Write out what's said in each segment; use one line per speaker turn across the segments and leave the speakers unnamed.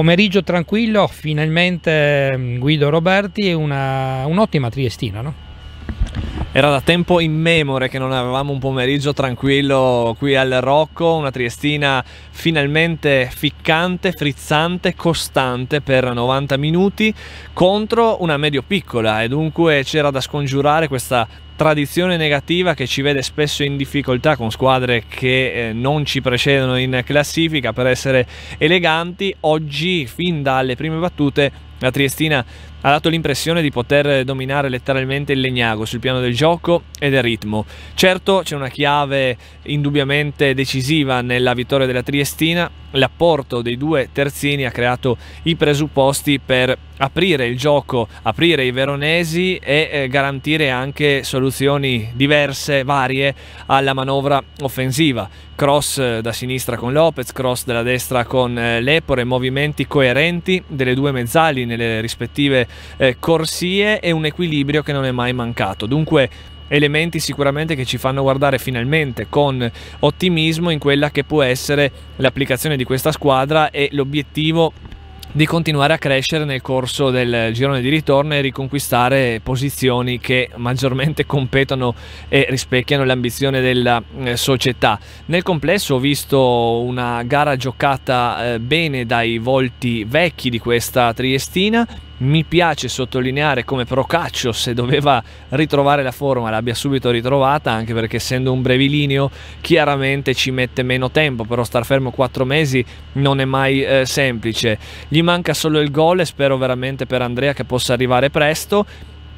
Pomeriggio tranquillo, finalmente mm, Guido Roberti è un'ottima triestina, no? Era da tempo immemore che non avevamo un pomeriggio tranquillo qui al Rocco, una Triestina finalmente ficcante, frizzante, costante per 90 minuti contro una medio piccola e dunque c'era da scongiurare questa tradizione negativa che ci vede spesso in difficoltà con squadre che eh, non ci precedono in classifica per essere eleganti, oggi fin dalle prime battute la Triestina ha dato l'impressione di poter dominare letteralmente il Legnago sul piano del gioco e del ritmo. Certo c'è una chiave indubbiamente decisiva nella vittoria della Triestina, l'apporto dei due terzini ha creato i presupposti per aprire il gioco, aprire i veronesi e eh, garantire anche soluzioni diverse, varie alla manovra offensiva. Cross eh, da sinistra con Lopez, cross dalla destra con eh, Lepore, movimenti coerenti delle due mezzali nelle rispettive eh, corsie e un equilibrio che non è mai mancato. Dunque elementi sicuramente che ci fanno guardare finalmente con ottimismo in quella che può essere l'applicazione di questa squadra e l'obiettivo di continuare a crescere nel corso del girone di ritorno e riconquistare posizioni che maggiormente competono e rispecchiano l'ambizione della eh, società. Nel complesso ho visto una gara giocata eh, bene dai volti vecchi di questa Triestina mi piace sottolineare come Procaccio, se doveva ritrovare la forma, l'abbia subito ritrovata, anche perché essendo un brevilineo chiaramente ci mette meno tempo, però star fermo 4 mesi non è mai eh, semplice. Gli manca solo il gol e spero veramente per Andrea che possa arrivare presto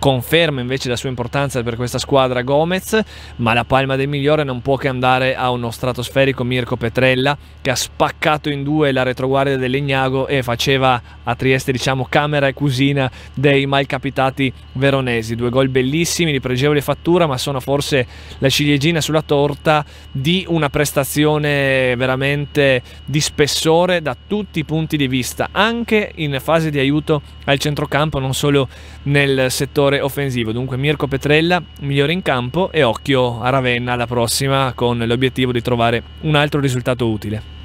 conferma invece la sua importanza per questa squadra Gomez, ma la palma del migliore non può che andare a uno stratosferico Mirko Petrella che ha spaccato in due la retroguardia dell'Ignago e faceva a Trieste diciamo camera e cucina dei malcapitati veronesi. Due gol bellissimi di pregevole fattura ma sono forse la ciliegina sulla torta di una prestazione veramente di spessore da tutti i punti di vista, anche in fase di aiuto al centrocampo, non solo nel settore migliore offensivo. Dunque Mirko Petrella, migliore in campo e occhio a Ravenna alla prossima con l'obiettivo di trovare un altro risultato utile.